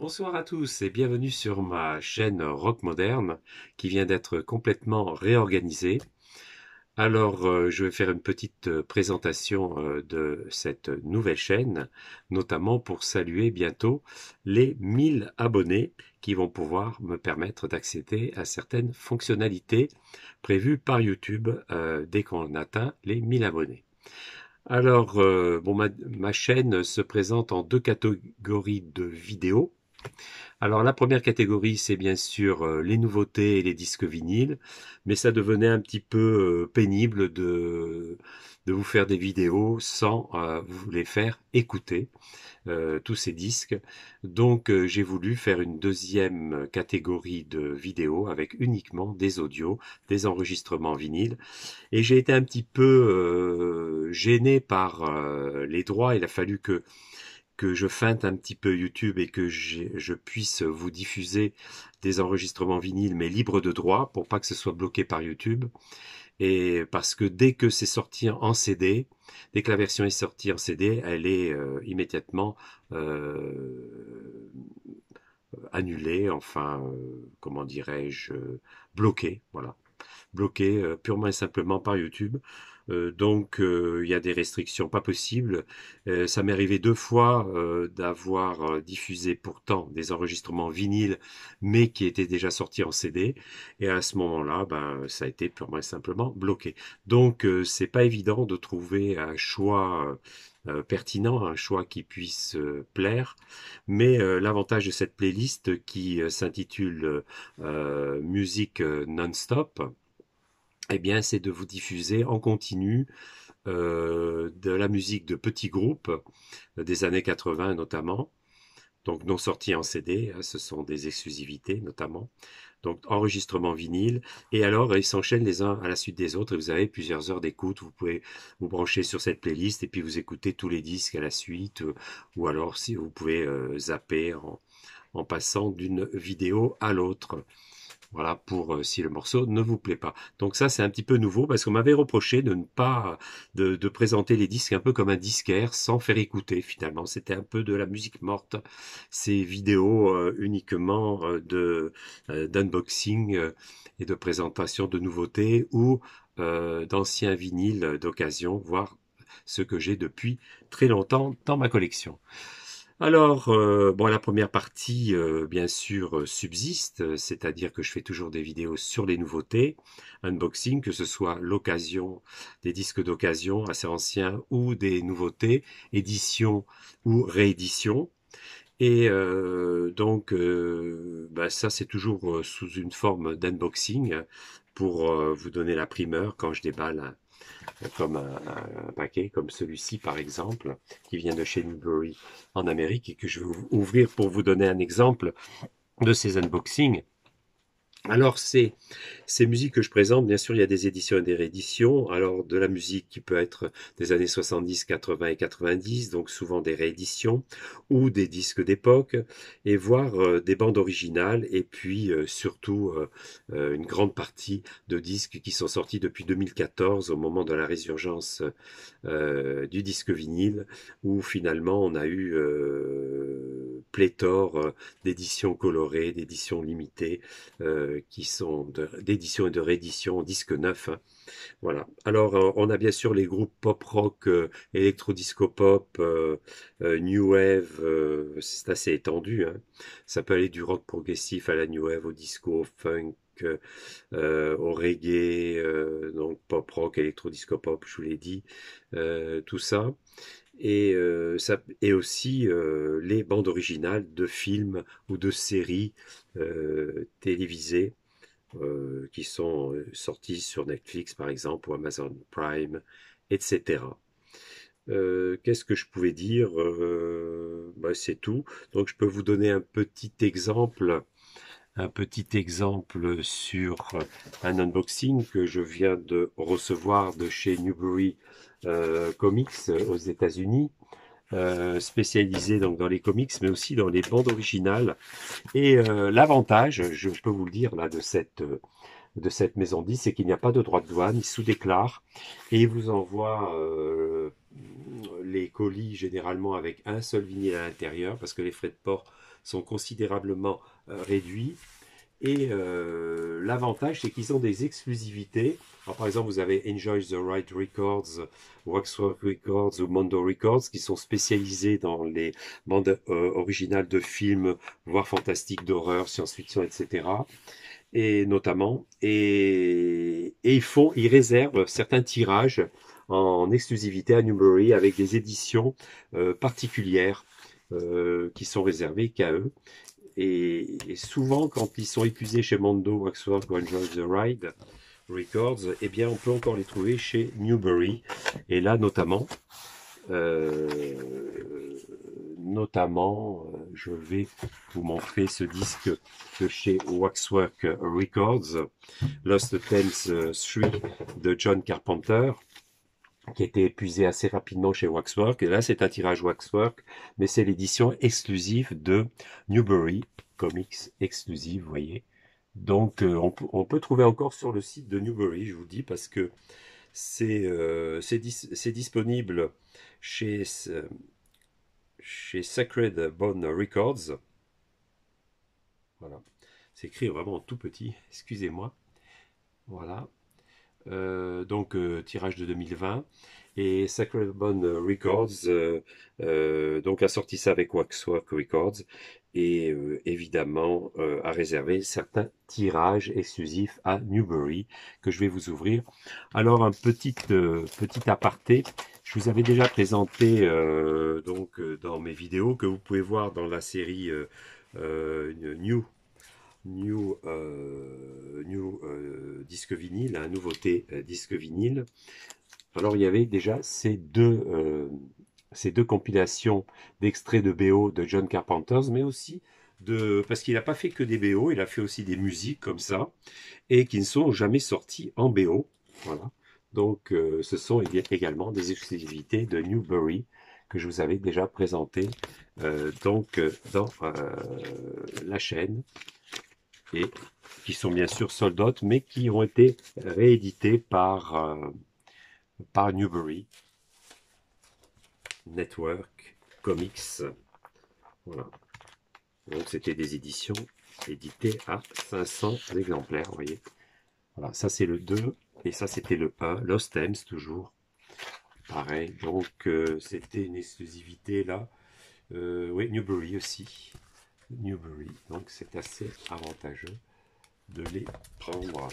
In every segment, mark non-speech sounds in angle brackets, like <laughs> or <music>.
Bonsoir à tous et bienvenue sur ma chaîne Rock Moderne qui vient d'être complètement réorganisée. Alors euh, je vais faire une petite euh, présentation euh, de cette nouvelle chaîne, notamment pour saluer bientôt les 1000 abonnés qui vont pouvoir me permettre d'accéder à certaines fonctionnalités prévues par YouTube dès qu'on atteint les 1000 abonnés. Alors, bon, ma chaîne se présente en deux catégories de vidéos. Alors la première catégorie, c'est bien sûr euh, les nouveautés et les disques vinyles, mais ça devenait un petit peu euh, pénible de, de vous faire des vidéos sans euh, vous les faire écouter, tous ces disques. Donc j'ai voulu faire une deuxième catégorie de vidéos avec uniquement des audios, des enregistrements vinyles. Et j'ai été un petit peu gêné par les droits, il a fallu que que je feinte un petit peu YouTube et que je puisse vous diffuser des enregistrements vinyles mais libres de droit pour pas que ce soit bloqué par YouTube. Et parce que dès que c'est sorti en CD, dès que la version est sortie en CD, elle est euh, immédiatement euh, annulée, enfin, euh, comment dirais-je, bloquée, voilà bloquée purement et simplement par YouTube. Euh, donc euh, il y a des restrictions pas possibles. Euh, ça m'est arrivé deux fois d'avoir diffusé pourtant des enregistrements vinyles, mais qui étaient déjà sortis en CD. Et à ce moment-là, ben, ça a été purement et simplement bloqué. Donc c'est pas évident de trouver un choix pertinent, un choix qui puisse plaire. Mais l'avantage de cette playlist qui s'intitule Musique non-stop, eh bien, c'est de vous diffuser en continu euh, de la musique de petits groupes euh, des années 80 notamment, donc non sortis en CD, hein, ce sont des exclusivités notamment, donc enregistrement vinyle, et alors ils s'enchaînent les uns à la suite des autres, et vous avez plusieurs heures d'écoute, vous pouvez vous brancher sur cette playlist, et puis vous écoutez tous les disques à la suite, euh, ou alors si vous pouvez zapper en passant d'une vidéo à l'autre. Voilà, pour euh, si le morceau ne vous plaît pas. Donc ça, c'est un petit peu nouveau parce qu'on m'avait reproché de ne pas de, présenter les disques un peu comme un disquaire sans faire écouter finalement. C'était un peu de la musique morte, ces vidéos euh, uniquement euh, de d'unboxing et de présentation de nouveautés ou d'anciens vinyles d'occasion, voire ce que j'ai depuis très longtemps dans ma collection. Alors, euh, bon, la première partie, euh, bien sûr, euh, subsiste, c'est-à-dire que je fais toujours des vidéos sur les nouveautés, unboxing, que ce soit l'occasion, des disques d'occasion assez anciens ou des nouveautés, édition ou réédition. Et donc, bah, ça, c'est toujours sous une forme d'unboxing pour vous donner la primeur quand je déballe comme un, paquet comme celui-ci par exemple, qui vient de chez Newbury en Amérique et que je vais ouvrir pour vous donner un exemple de ces unboxings. Alors, ces, ces musiques que je présente, bien sûr, il y a des éditions et des rééditions. Alors, de la musique qui peut être des années 70, 80 et 90, donc souvent des rééditions, ou des disques d'époque, et voire euh, des bandes originales, et puis euh, surtout euh, une grande partie de disques qui sont sortis depuis 2014, au moment de la résurgence du disque vinyle, où finalement on a eu pléthore d'éditions colorées, d'éditions limitées qui sont d'édition et de réédition, disque neuf. Hein. Voilà. Alors, euh, on a bien sûr les groupes pop rock, euh, électro disco pop, euh, new wave. c'est assez étendu. Hein. Ça peut aller du rock progressif à la new wave, au disco, au funk, au reggae, donc pop rock, électro disco pop, je vous l'ai dit, tout ça et, euh, ça, aussi euh, les bandes originales de films ou de séries euh, télévisées qui sont sorties sur Netflix par exemple ou Amazon Prime, etc. Qu'est-ce que je pouvais dire bah, C'est tout. Donc je peux vous donner un petit exemple un petit exemple sur euh, un unboxing que je viens de recevoir de chez Newbury euh, Comics euh, aux États-Unis. spécialisé donc dans les comics, mais aussi dans les bandes originales. Et l'avantage, je peux vous le dire là de cette de cette maison 10, c'est qu'il n'y a pas de droit de douane, il sous déclare et il vous envoie les colis généralement avec un seul vinyle à l'intérieur parce que les frais de port sont considérablement euh, réduits. Et euh, l'avantage, c'est qu'ils ont des exclusivités. par exemple, vous avez Enjoy the Right Records, Waxwork Records ou Mondo Records, qui sont spécialisés dans les bandes euh, originales de films, voire fantastiques, d'horreur, science-fiction, etc. Et notamment, et, ils font, ils réservent certains tirages en exclusivité à Newbury avec des éditions particulières euh, qui sont réservés qu'à eux. Et, souvent, quand ils sont épuisés chez Mondo, Waxwork ou Enjoy the Ride Records, eh bien, on peut encore les trouver chez Newberry. Et là, notamment, euh, notamment, euh, je vais vous montrer ce disque de chez Waxwork Records, Lost Thames 3 euh, de John Carpenter qui était épuisé assez rapidement chez Waxwork. Et là, c'est un tirage Waxwork, mais c'est l'édition exclusive de Newbery Comics exclusive, vous voyez. Donc, euh, on, peut trouver encore sur le site de Newbery, je vous dis, parce que euh, c'est disponible chez, chez Sacred Bone Records. Voilà. C'est écrit vraiment tout petit, <laughs> excusez-moi. Voilà. Euh, donc euh, tirage de 2020 et Sacred Bone Records euh, donc a sorti ça avec Waxwork Records et évidemment a réservé certains tirages exclusifs à Newbury que je vais vous ouvrir. Alors un petit petit aparté, je vous avais déjà présenté donc dans mes vidéos que vous pouvez voir dans la série New new, euh, euh, disque vinyle, la hein, nouveauté euh, disque vinyle. Alors il y avait déjà ces deux, ces deux compilations d'extraits de BO de John Carpenters, mais aussi de, parce qu'il n'a pas fait que des BO, il a fait aussi des musiques comme ça, et qui ne sont jamais sorties en BO. Donc ce sont également des exclusivités de Newbury que je vous avais déjà présentées donc, dans la chaîne qui sont bien sûr sold mais qui ont été réédités par, euh, par Newbery Network Comics. Voilà. Donc c'était des éditions éditées à 500 exemplaires, voyez. Voilà, ça c'est le 2 et ça c'était le 1, Lost times toujours. Pareil, donc euh, c'était une exclusivité là. Euh, oui, Newbury aussi. Newbury. Donc c'est assez avantageux de les prendre.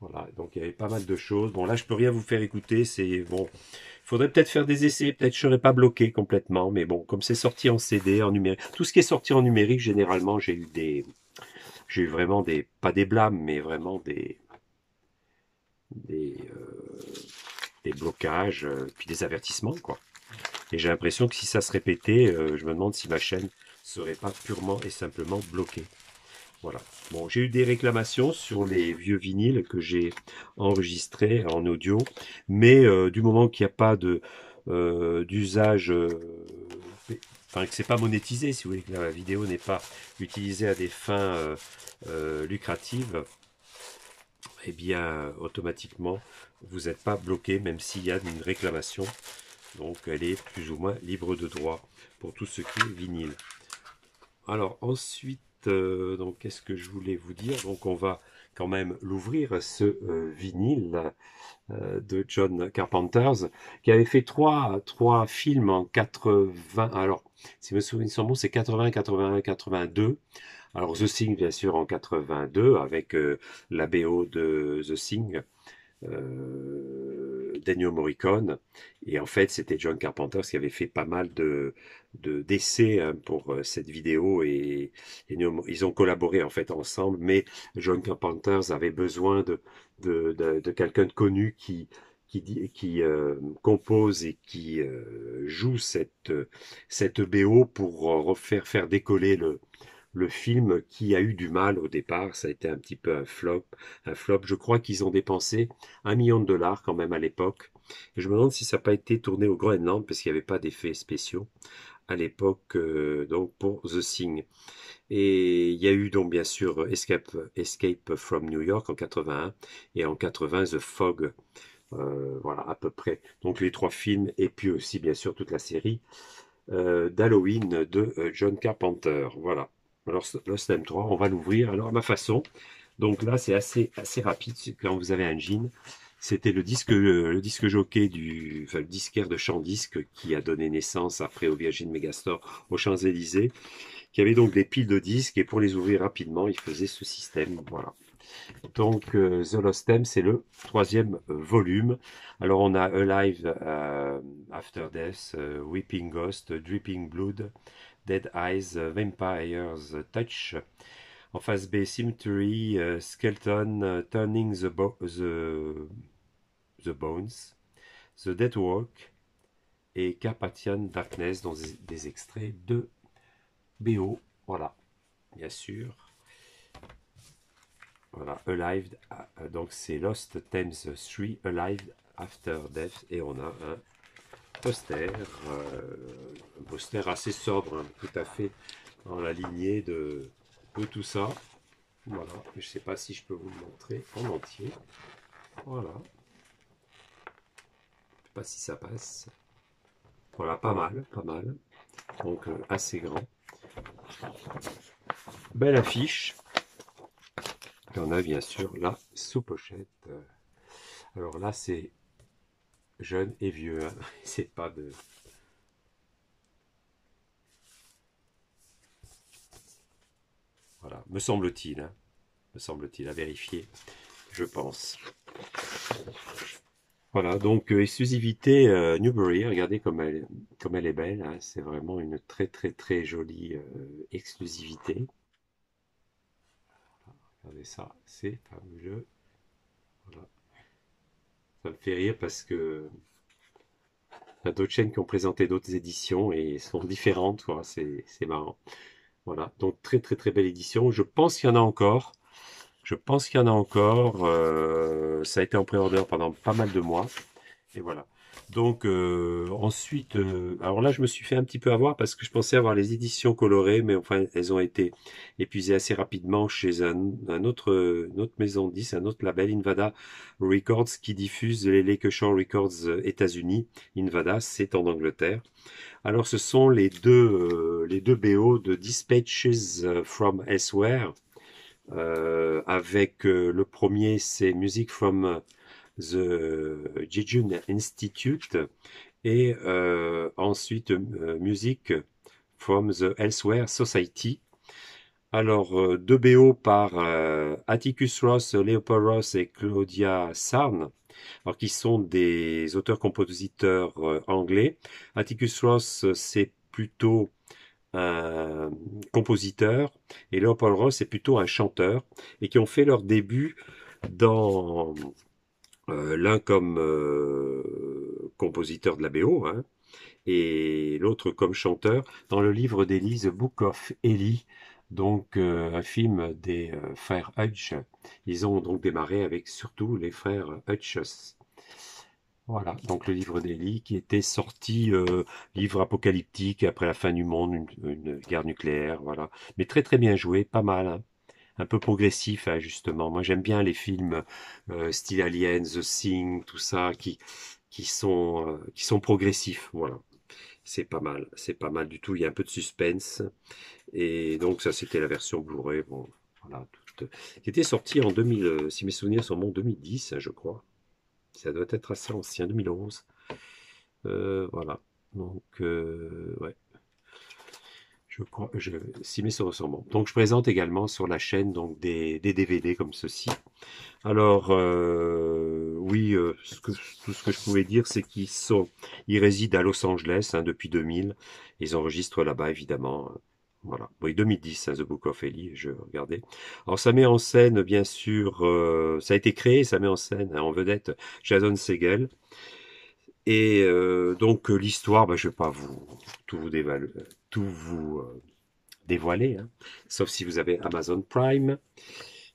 Voilà, donc il y avait pas mal de choses. Bon là je peux rien vous faire écouter, c'est bon. Il faudrait peut-être faire des essais, peut-être je serais pas bloqué complètement, mais bon, comme c'est sorti en CD, en numérique, tout ce qui est sorti en numérique, généralement j'ai eu des, j'ai eu vraiment des, pas des blâmes, mais vraiment des, des, euh, des blocages, euh, puis des avertissements quoi. Et j'ai l'impression que si ça se répétait, euh, je me demande si ma chaîne serait pas purement et simplement bloqué. Voilà. Bon, j'ai eu des réclamations sur les vieux vinyles que j'ai enregistrés en audio, mais euh, du moment qu'il n'y a pas de euh, d'usage, euh, enfin que c'est pas monétisé, si vous voulez, que la vidéo n'est pas utilisée à des fins lucratives, eh bien automatiquement vous n'êtes pas bloqué, même s'il y a une réclamation. Donc elle est plus ou moins libre de droit pour tout ce qui est vinyle. Alors ensuite, euh, donc qu'est-ce que je voulais vous dire Donc on va quand même l'ouvrir ce euh, vinyle euh, de John Carpenters qui avait fait trois trois films en 80. Alors si mes souvenirs sont bons, c'est 80, 81, 82. Alors The Sing bien sûr en 82 avec la BO de The Sing. Daniel Morricone. Et en fait, c'était John Carpenter qui avait fait pas mal de d'essais hein, pour euh, cette vidéo et, ils ont collaboré en fait ensemble. Mais John Carpenter avait besoin de de, quelqu'un de connu qui qui, qui euh, compose et qui euh, joue cette cette BO pour refaire faire décoller le le film qui a eu du mal au départ, ça a été un petit peu un flop. Un flop. Je crois qu'ils ont dépensé un million de dollars quand même à l'époque. Et je me demande si ça n'a pas été tourné au Groenland parce qu'il n'y avait pas d'effets spéciaux à l'époque euh, donc pour The Thing. Et il y a eu donc bien sûr Escape, Escape from New York en 81 et en 80 The Fog. Euh, voilà à peu près. Donc les trois films et puis aussi bien sûr toute la série euh, d'Halloween de John Carpenter. Voilà. Alors, le stem 3, on va l'ouvrir. Alors, à ma façon, donc là, c'est assez, assez rapide quand vous avez un jean. C'était le disque, euh, le disque jockey du, enfin, le disquaire de Champ Disque qui a donné naissance après au Virgin Megastore aux Champs-Élysées, qui avait donc des piles de disques et pour les ouvrir rapidement, il faisait ce système. Voilà. Donc, euh, The Lost Stem, c'est le troisième euh, volume. Alors, on a Alive After Death, Weeping Ghost, Dripping Blood, Dead Eyes, Vampire's Touch. En face B, Cemetery, euh, Skeleton, Turning the, the, Bones, The Dead Walk et Carpathian Darkness dans des, extraits de BO. Voilà, bien sûr. Voilà, Alive, euh, donc c'est Lost Thames 3, Alive After Death, et on a un poster, euh, un poster assez sobre, hein, tout à fait dans la lignée de, tout ça. Voilà, je ne sais pas si je peux vous le montrer en entier. Voilà. Je ne sais pas si ça passe. Voilà, pas mal, pas mal. Donc euh, assez grand. Belle affiche. Et on a bien sûr la sous-pochette. Euh, alors là, c'est jeune et vieux. Hein. <laughs> C'est pas de... Voilà, me semble-t-il. Hein. Me semble-t-il, à vérifier, je pense. Voilà, donc euh, exclusivité Newberry, euh, Newbury, regardez comme elle, comme elle est belle, hein. c'est vraiment une très très très jolie euh, exclusivité. regardez ça, c'est fabuleux. Voilà me fait rire parce que il y a d'autres chaînes qui ont présenté d'autres éditions et sont différentes. Voilà, c'est, marrant. Voilà, donc très très très belle édition. Je pense qu'il y en a encore. Je pense qu'il y en a encore. Euh, ça a été en pré-order pendant pas mal de mois. Et voilà. Donc euh, ensuite, euh, alors là je me suis fait un petit peu avoir parce que je pensais avoir les éditions colorées, mais enfin elles ont été épuisées assez rapidement chez un, autre, autre maison 10, un autre label, Invada Records, qui diffuse les Shore Records euh, États-Unis. Invada, c'est en Angleterre. Alors ce sont les deux, les deux BO de Dispatches from Elsewhere, avec le premier c'est Music from The Jejun Institute et euh, ensuite euh, Music from the Elsewhere Society. Alors, euh, deux BO par Atticus Ross, Leopold Ross et Claudia Sarn, alors qui sont des auteurs-compositeurs anglais. Atticus Ross, c'est plutôt un compositeur et Leopold Ross est plutôt un chanteur et qui ont fait leur début dans euh, l'un comme euh, compositeur de la BO, hein, et l'autre comme chanteur dans le livre d'Elise Book of Ellie, donc euh, un film des frères Hutch. Ils ont donc démarré avec surtout les frères Hutch. Voilà, donc le livre d'Elie qui était sorti, livre apocalyptique après la fin du monde, une, guerre nucléaire, voilà. Mais très très bien joué, pas mal. Hein un peu progressif hein, justement. Moi j'aime bien les films euh, style aliens The Thing, tout ça qui qui sont euh, qui sont progressifs. Voilà, c'est pas mal, c'est pas mal du tout. Il y a un peu de suspense et donc ça c'était la version Blu-ray. Bon, voilà, euh, qui était sortie en 2000, si mes souvenirs sont bons, 2010 hein, je crois. Ça doit être assez ancien, 2011. voilà. Donc, ouais je, crois, je, s'y Donc je présente également sur la chaîne donc des, des DVD comme ceci. Alors euh, oui, euh, ce que, tout ce que je pouvais dire, c'est qu'ils sont, ils résident à Los Angeles hein, depuis 2000. Ils enregistrent là-bas évidemment. Euh, voilà, oui 2010, hein, The Book of Ellie, je regardais. Alors ça met en scène bien sûr, ça a été créé, ça met en scène hein, en vedette Jason Segel. Et donc l'histoire, bah, je ne vais pas vous tout vous dévaluer tout vous euh, dévoiler, hein. sauf si vous avez Amazon Prime,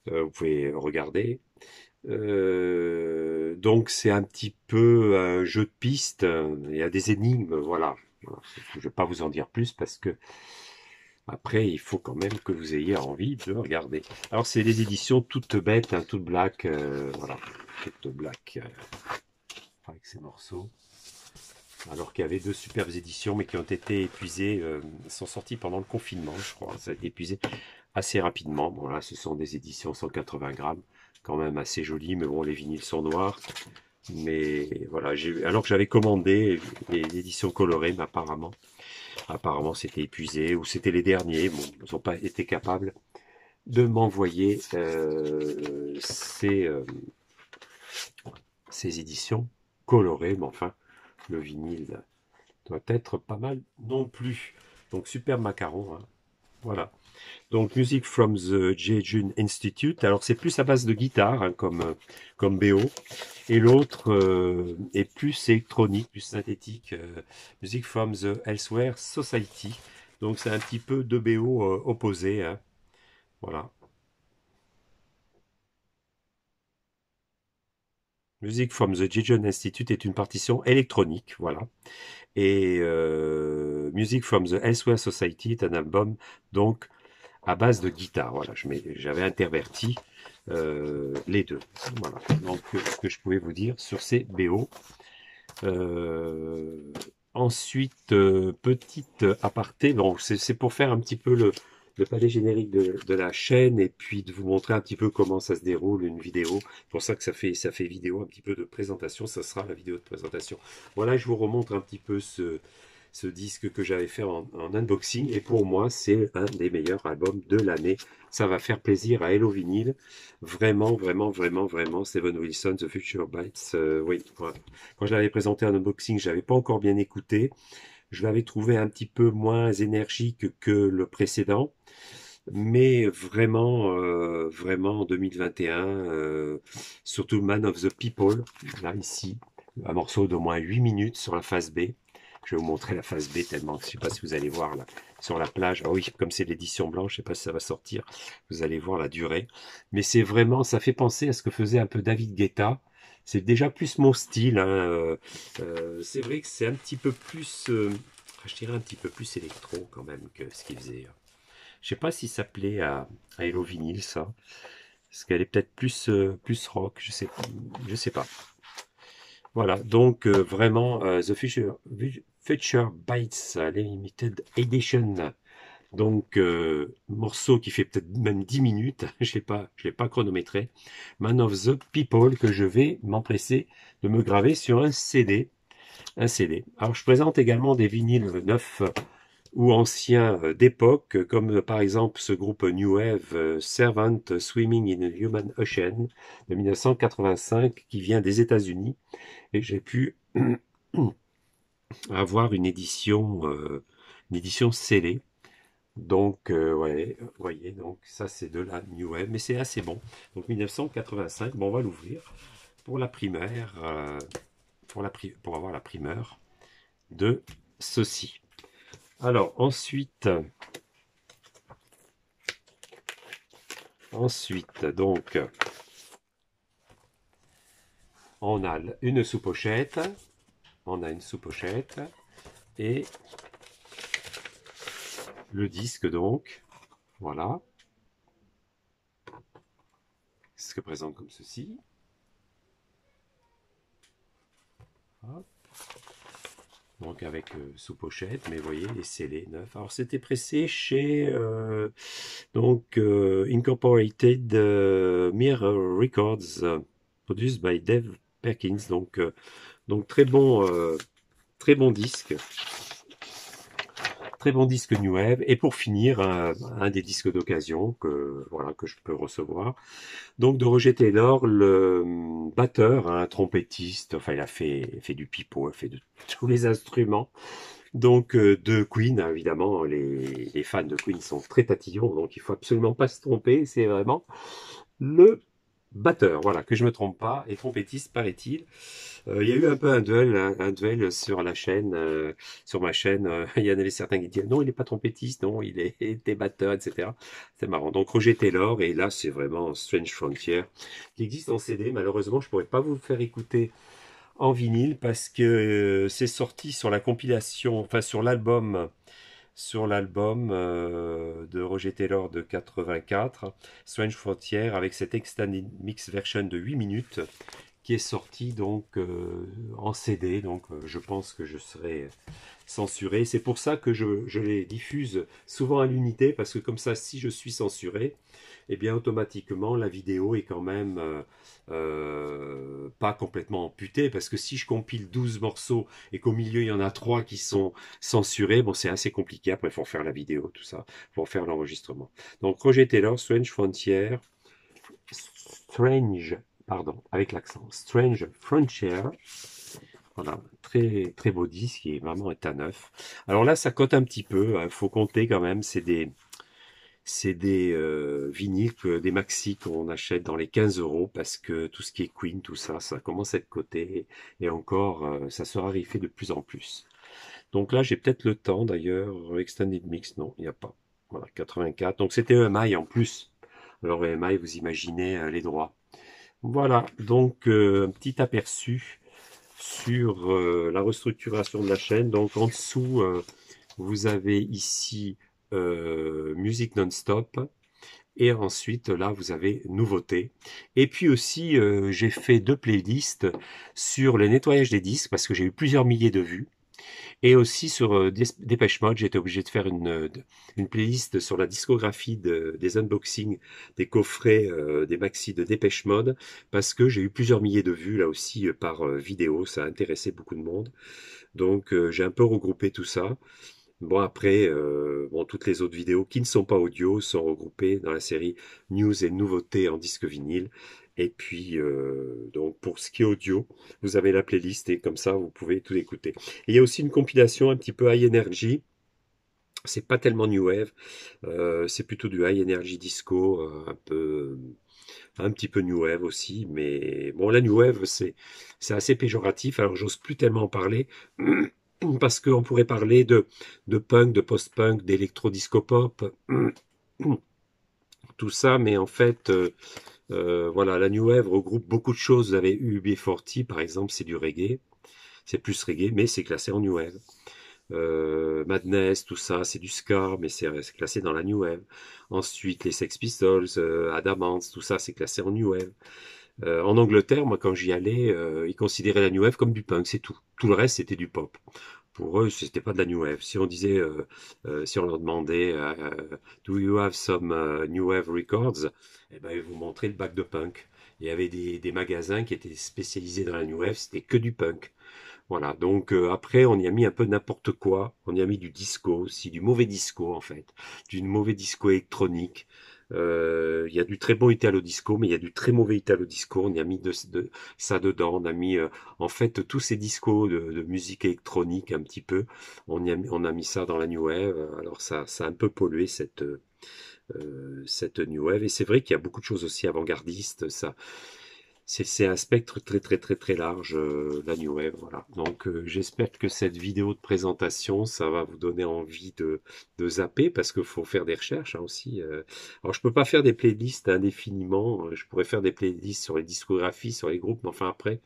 euh, vous pouvez regarder. Euh, donc c'est un petit peu un jeu de piste, il y a des énigmes, voilà. Je ne vais pas vous en dire plus parce que après il faut quand même que vous ayez envie de regarder. Alors c'est des éditions toutes bêtes, hein, toutes black, voilà, toutes black avec ces morceaux alors qu'il y avait deux superbes éditions, mais qui ont été épuisées, euh, sont sorties pendant le confinement, je crois. Ça a été épuisé assez rapidement. Bon, là, ce sont des éditions 180 grammes, quand même assez jolies, mais bon, les vinyles sont noirs. Mais voilà, alors que j'avais commandé les éditions colorées, mais apparemment, apparemment c'était épuisé, ou c'était les derniers, ils n'ont pas été capables de m'envoyer euh, euh, ces éditions colorées, mais enfin, le vinyle doit être pas mal non plus. Donc super macaron. Hein. Voilà. Donc Music from the Jejun Institute. Alors c'est plus à base de guitare hein, comme comme BO et l'autre euh, est plus électronique, plus synthétique. Euh, music from the Elsewhere Society. Donc c'est un petit peu deux BO euh, opposés. Hein. Voilà. Music from the Jijun Institute est une partition électronique, voilà. Et euh, Music from the Elsewhere Society est un album donc à base de guitare. Voilà, j'avais interverti euh, les deux. Voilà. Donc euh, ce que je pouvais vous dire sur ces BO. ensuite, petite aparté. donc, c'est pour faire un petit peu le, le palais générique de, la chaîne et puis de vous montrer un petit peu comment ça se déroule une vidéo. C'est pour ça que ça fait, ça fait vidéo un petit peu de présentation. Ça sera la vidéo de présentation. Voilà, je vous remontre un petit peu ce, ce disque que j'avais fait en, unboxing. Et pour moi, c'est un des meilleurs albums de l'année. Ça va faire plaisir à Hello Vinyl. Vraiment, vraiment, vraiment, vraiment. Steven Wilson, The Future Bites. Euh, oui, Quand je l'avais présenté en unboxing, j'avais pas encore bien écouté je l'avais trouvé un petit peu moins énergique que le précédent. Mais vraiment, euh, vraiment 2021, euh, surtout Man of the People, là ici, un morceau d'au moins 8 minutes sur la phase B. Je vais vous montrer la phase B tellement, je ne sais pas si vous allez voir là, sur la plage. Ah oui, comme c'est l'édition blanche, je ne sais pas si ça va sortir. Vous allez voir la durée. Mais c'est vraiment, ça fait penser à ce que faisait un peu David Guetta c'est déjà plus mon style. Hein, euh, euh, c'est vrai que c'est un petit peu plus, euh, je dirais un petit peu plus électro quand même que ce qu'il faisait. Hein. Je sais pas si ça plaît à, à Hello Vinyl ça, parce qu'elle est peut-être plus euh, plus rock, je sais, je sais pas. Voilà, donc vraiment The Future, Future Bites, Limited Edition. Donc, euh, morceau qui fait peut-être même dix minutes, <laughs> je ne l'ai pas chronométré. Man of the People que je vais m'empresser de me graver sur un CD, un CD. Alors, je présente également des vinyles neufs ou anciens d'époque, comme par exemple ce groupe New Wave Servant Swimming in the Human Ocean de 1985 qui vient des États-Unis et j'ai pu <clears throat> avoir une édition, euh, une édition scellée donc, euh, vous voyez, donc ça c'est de la New Wave, mais c'est assez bon. Donc 1985, bon, on va l'ouvrir pour la primaire, euh, pour, la pour avoir la primeur de ceci. Alors ensuite, ensuite donc, on a une sous-pochette, on a une sous-pochette et le disque donc, voilà, ce que présente comme ceci. Donc avec euh, sous pochette, mais voyez, les scellés neuf Alors c'était pressé chez euh, donc euh, Incorporated Mirror Records, produced by dev Perkins. Donc donc très bon très bon disque. Très bon disque New Wave. Et pour finir, un, des disques d'occasion que, voilà, que je peux recevoir. Donc, de Roger Taylor, le batteur, un hein, trompettiste. Enfin, il a fait, fait du pipeau, il a fait de tous les instruments. Donc euh, de Queen, évidemment, les, les, fans de Queen sont très tatillons, donc il faut absolument pas se tromper, c'est vraiment le batteur, voilà, que je me trompe pas, et trompettiste, paraît-il. Euh, il y a eu un peu un duel, un, duel sur la chaîne, euh, sur ma chaîne. Euh, <laughs> il y en avait certains qui disaient non, il n'est pas trompettiste, non, il est, était batteur, etc. C'est marrant. Donc Roger Taylor, et là c'est vraiment Strange Frontier, qui existe en CD. Malheureusement, je pourrais pas vous faire écouter en vinyle parce que c'est sorti sur la compilation, enfin sur l'album sur l'album euh, de Roger Taylor de 84, Strange Frontier, avec cette extended mix version de 8 minutes est sorti donc euh, en CD. Donc euh, je pense que je serai censuré. C'est pour ça que je, les diffuse souvent à l'unité, parce que comme ça, si je suis censuré, et eh bien automatiquement la vidéo est quand même euh, pas complètement amputée, parce que si je compile 12 morceaux et qu'au milieu il y en a 3 qui sont censurés, bon c'est assez compliqué, après il faut faire la vidéo, tout ça, pour faire l'enregistrement. Donc projet Taylor, Strange Frontier, Strange pardon, avec l'accent, Strange Frontier. Voilà, très très beau disque et vraiment est à neuf. Alors là, ça cote un petit peu. Il hein. faut compter quand même. C'est des c'est des euh, vinyles, des maxi qu'on achète dans les 15 euros parce que tout ce qui est Queen, tout ça, ça commence à être coté et encore, euh, ça sera riffé de plus en plus. Donc là, j'ai peut-être le temps d'ailleurs. Extended Mix, non, il n'y a pas. Voilà, 84. Donc c'était EMI en plus. Alors EMI, vous imaginez euh, les droits. Voilà, donc euh, un petit aperçu sur euh, la restructuration de la chaîne. Donc en dessous, euh, vous avez ici musique non-stop. Et ensuite, là, vous avez nouveautés. Et puis aussi, j'ai fait deux playlists sur le nettoyage des disques parce que j'ai eu plusieurs milliers de vues. Et aussi sur euh, Dépêche Mode, j'étais obligé de faire une, euh, une playlist sur la discographie des unboxings des coffrets euh, des maxi de Dépêche Mode parce que j'ai eu plusieurs milliers de vues là aussi par vidéo. Ça a intéressé beaucoup de monde. Donc j'ai un peu regroupé tout ça. Bon après, bon, toutes les autres vidéos qui ne sont pas audio sont regroupées dans la série News et nouveautés en disque vinyle. Et puis, euh, donc pour ce qui est audio, vous avez la playlist et comme ça, vous pouvez tout écouter. il y a aussi une compilation un petit peu high energy. C'est pas tellement new wave, euh, c'est plutôt du high energy disco, euh, un peu, un petit peu new wave aussi. Mais bon, la new wave, c'est, c'est assez péjoratif. Alors, j'ose plus tellement en parler. <clears throat> Parce qu'on pourrait parler de, de punk, de post-punk, d'électro-disco-pop, <clears throat> tout ça, mais en fait, euh, voilà, la New Wave regroupe beaucoup de choses. Vous avez UB40, par exemple, c'est du reggae. C'est plus reggae, mais c'est classé en New Wave. Euh, Madness, tout ça, c'est du ska, mais c'est classé dans la New Wave. Ensuite, les Sex Pistols, euh, Adamant, tout ça, c'est classé en New Wave. en Angleterre, moi, quand j'y allais, ils considéraient la New Wave comme du punk, c'est tout. Tout le reste, c'était du pop pour eux, n'était pas de la new wave. Si on disait, euh, euh, si on leur demandait, euh, do you have some new wave records, eh ben ils vous montraient le bac de punk. Il y avait des, magasins qui étaient spécialisés dans la new wave, c'était que du punk. Voilà. Donc après, on y a mis un peu n'importe quoi. On y a mis du disco, aussi du mauvais disco en fait, d'une mauvais disco électronique. Euh, il y a du très bon Italo Disco, mais il y a du très mauvais Italo Disco. On y a mis de, ça dedans. On a mis, euh, en fait, tous ces discos de, musique électronique un petit peu. On, y a, on a mis ça dans la New Wave. Alors ça, ça a un peu pollué cette euh, cette New Wave. Et c'est vrai qu'il y a beaucoup de choses aussi avant-gardistes. Ça, c'est un spectre très très très très large euh, la New Wave voilà donc euh, j'espère que cette vidéo de présentation ça va vous donner envie de, de zapper parce qu'il faut faire des recherches hein, aussi euh. alors je peux pas faire des playlists indéfiniment je pourrais faire des playlists sur les discographies sur les groupes mais enfin après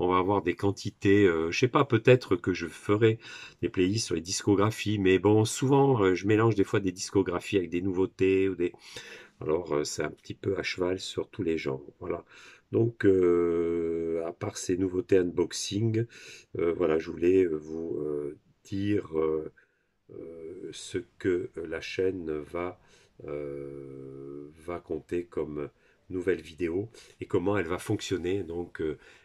on va avoir des quantités. Euh, je sais pas, peut-être que je ferai des playlists sur les discographies, mais bon, souvent je mélange des fois des discographies avec des nouveautés ou des. Alors c'est un petit peu à cheval sur tous les genres. Voilà. Donc, euh, à part ces nouveautés unboxing, euh, voilà, je voulais euh, vous dire ce que la chaîne va, va compter comme nouvelle vidéo et comment elle va fonctionner. Donc,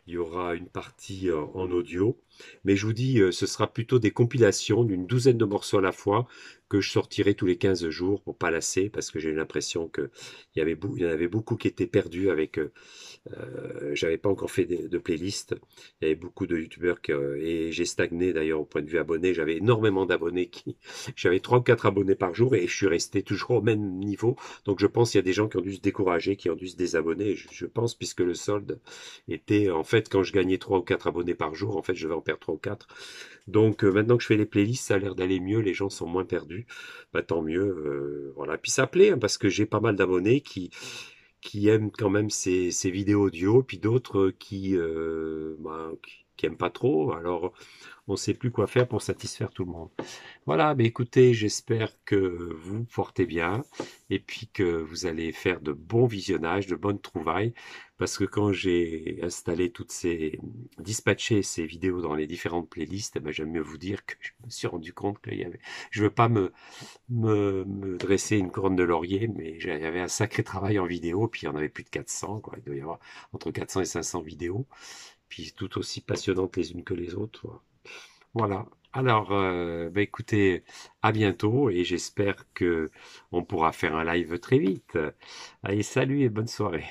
il y aura une partie en audio, mais je vous dis, ce sera plutôt des compilations d'une douzaine de morceaux à la fois que je sortirai tous les 15 jours pour pas lasser parce que j'ai eu l'impression qu'il y, avait, il y en avait beaucoup qui étaient perdus avec euh, j'avais pas encore fait de, playlist. Il y avait beaucoup de youtubeurs euh, et j'ai stagné d'ailleurs au point de vue abonné. J'avais énormément d'abonnés qui, <laughs> j'avais trois ou quatre abonnés par jour et je suis resté toujours au même niveau. Donc je pense qu'il y a des gens qui ont dû se décourager, qui ont dû se désabonner. Je, pense puisque le solde était en fait quand je gagnais trois ou quatre abonnés par jour, en fait je vais en perdre trois ou quatre. Donc euh, maintenant que je fais les playlists, ça a l'air d'aller mieux. Les gens sont moins perdus. Bah tant mieux. Euh, voilà. Puis ça plaît hein, parce que j'ai pas mal d'abonnés qui qui aiment quand même ces, vidéos audio, puis d'autres euh, qui, euh, bah, pas trop. Alors, on ne sait plus quoi faire pour satisfaire tout le monde. Voilà, mais écoutez, j'espère que vous portez bien et puis que vous allez faire de bons visionnages, de bonnes trouvailles. Parce que quand j'ai installé toutes ces, dispatché ces vidéos dans les différentes playlists, eh ben, j'aime mieux vous dire que je me suis rendu compte qu'il y avait, je veux pas me, me, dresser une couronne de laurier, mais il y avait un sacré travail en vidéo, puis il y en avait plus de 400, Il doit y avoir entre 400 et 500 vidéos, puis tout aussi passionnantes les unes que les autres, Voilà. Alors, euh, bah, écoutez, à bientôt et j'espère que on pourra faire un live très vite. Allez, salut et bonne soirée.